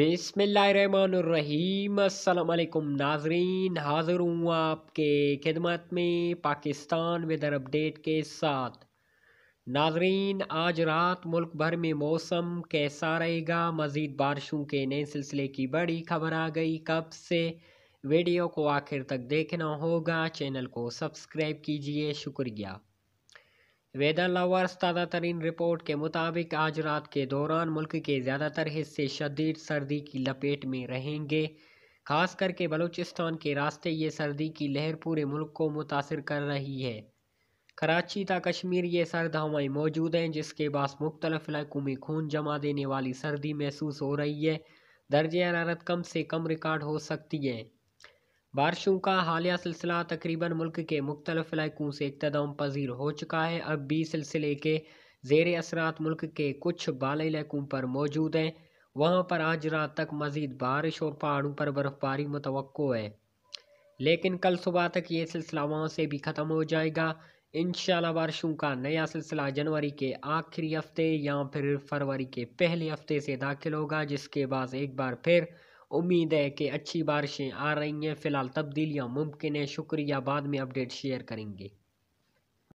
बिसमीम नाजरीन हाज़िर हूँ आपके खिदमत में पाकिस्तान वेदर अपडेट के साथ नाजरीन आज रात मुल्क भर में मौसम कैसा रहेगा मज़ीद बारिशों के नए सिलसिले की बड़ी खबर आ गई कब से वीडियो को आखिर तक देखना होगा चैनल को सब्सक्राइब कीजिए शुक्रिया वेदर लवर्स ताज़ा तरीन रिपोर्ट के मुताबिक आज रात के दौरान मुल्क के ज़्यादातर हिस्से शदीद सर्दी की लपेट में रहेंगे खास करके बलूचिस्तान के रास्ते ये सर्दी की लहर पूरे मुल्क को मुतासर कर रही है कराची तक कश्मीर ये सर्द हवाएं मौजूद हैं जिसके बाद मुख्तलिफ इलाकों में खून जमा देने वाली सर्दी महसूस हो रही है दर्ज हरारत कम से कम रिकॉर्ड हो सकती है बारिशों का हालिया सिलसिला तकरीबन मुल्क के मुख्तलिफ इलाकों से इकतदाम पजीर हो चुका है अब भी सिलसिले के जेर असरात मुल्क के कुछ बाल इलाकों पर मौजूद हैं वहाँ पर आज रात तक मज़ीद बारिश और पहाड़ों पर बर्फ़बारी मुतव है लेकिन कल सुबह तक ये सिलसिला वहाँ से भी ख़त्म हो जाएगा इन बारिशों का नया सिलसिला जनवरी के आखिरी हफ्ते या फिर फरवरी के पहले हफ्ते से दाखिल होगा जिसके बाद एक बार फिर उम्मीद है कि अच्छी बारिशें आ रही हैं फिलहाल तब्दीलियां मुमकिन है शुक्रिया बाद में अपडेट शेयर करेंगे